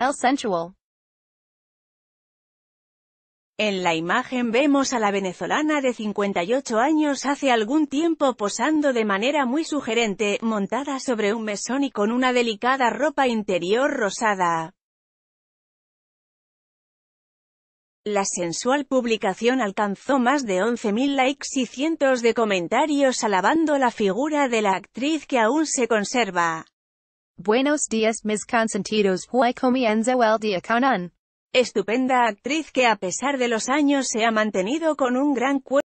El sensual. En la imagen vemos a la venezolana de 58 años hace algún tiempo posando de manera muy sugerente, montada sobre un mesón y con una delicada ropa interior rosada. La sensual publicación alcanzó más de 11.000 likes y cientos de comentarios alabando la figura de la actriz que aún se conserva. Buenos días mis consentidos, hoy comienza el día con estupenda actriz que a pesar de los años se ha mantenido con un gran cuerpo.